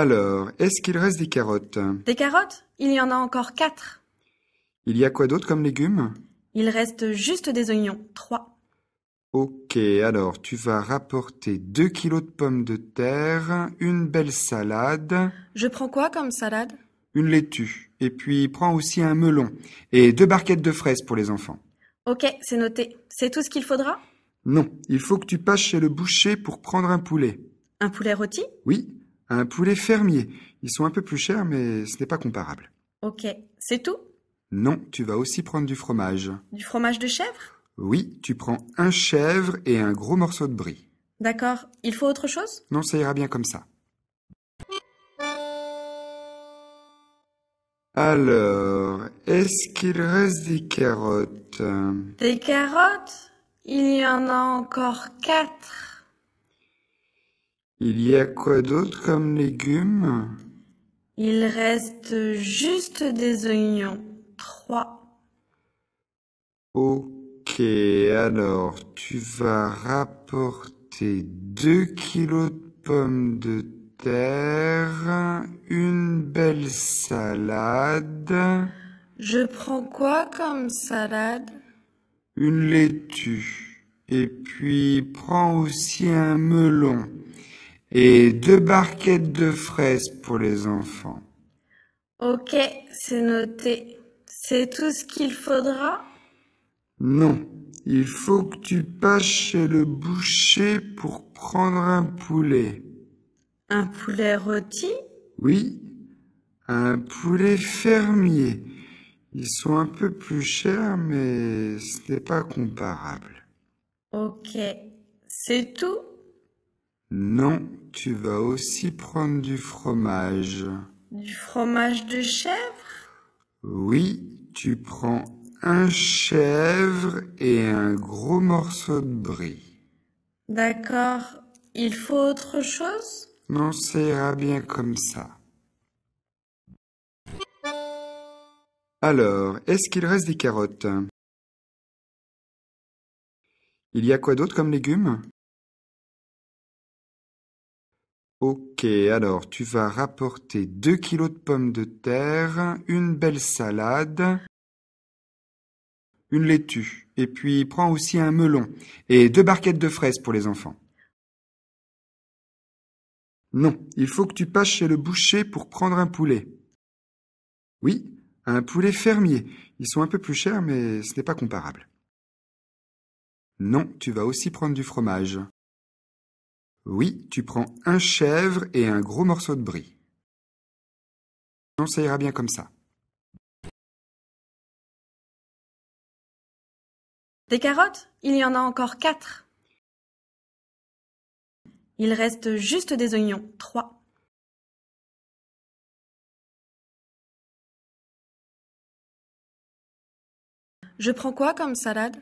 Alors, est-ce qu'il reste des carottes Des carottes Il y en a encore quatre. Il y a quoi d'autre comme légumes Il reste juste des oignons, trois. Ok, alors tu vas rapporter deux kilos de pommes de terre, une belle salade. Je prends quoi comme salade Une laitue. Et puis prends aussi un melon et deux barquettes de fraises pour les enfants. Ok, c'est noté. C'est tout ce qu'il faudra Non, il faut que tu passes chez le boucher pour prendre un poulet. Un poulet rôti Oui, un poulet fermier. Ils sont un peu plus chers, mais ce n'est pas comparable. Ok, c'est tout Non, tu vas aussi prendre du fromage. Du fromage de chèvre Oui, tu prends un chèvre et un gros morceau de brie. D'accord, il faut autre chose Non, ça ira bien comme ça. Alors, est-ce qu'il reste des carottes Des carottes Il y en a encore quatre. Il y a quoi d'autre comme légumes Il reste juste des oignons. Trois. Ok, alors tu vas rapporter deux kilos de pommes de terre, une belle salade. Je prends quoi comme salade Une laitue. Et puis prends aussi un melon et deux barquettes de fraises pour les enfants. Ok, c'est noté. C'est tout ce qu'il faudra Non, il faut que tu passes chez le boucher pour prendre un poulet. Un poulet rôti Oui, un poulet fermier. Ils sont un peu plus chers, mais ce n'est pas comparable. Ok, c'est tout non, tu vas aussi prendre du fromage. Du fromage de chèvre Oui, tu prends un chèvre et un gros morceau de brie. D'accord. Il faut autre chose Non, ça sera bien comme ça. Alors, est-ce qu'il reste des carottes Il y a quoi d'autre comme légumes Ok, alors tu vas rapporter deux kilos de pommes de terre, une belle salade, une laitue, et puis prends aussi un melon et deux barquettes de fraises pour les enfants. Non, il faut que tu passes chez le boucher pour prendre un poulet. Oui, un poulet fermier. Ils sont un peu plus chers, mais ce n'est pas comparable. Non, tu vas aussi prendre du fromage. Oui, tu prends un chèvre et un gros morceau de brie. Non, ça ira bien comme ça. Des carottes Il y en a encore quatre. Il reste juste des oignons, trois. Je prends quoi comme salade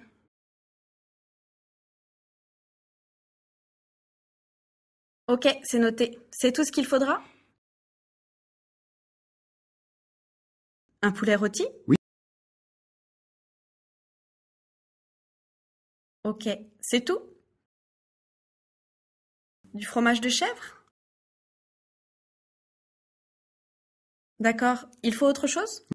Ok, c'est noté. C'est tout ce qu'il faudra? Un poulet rôti? Oui. Ok, c'est tout? Du fromage de chèvre? D'accord. Il faut autre chose?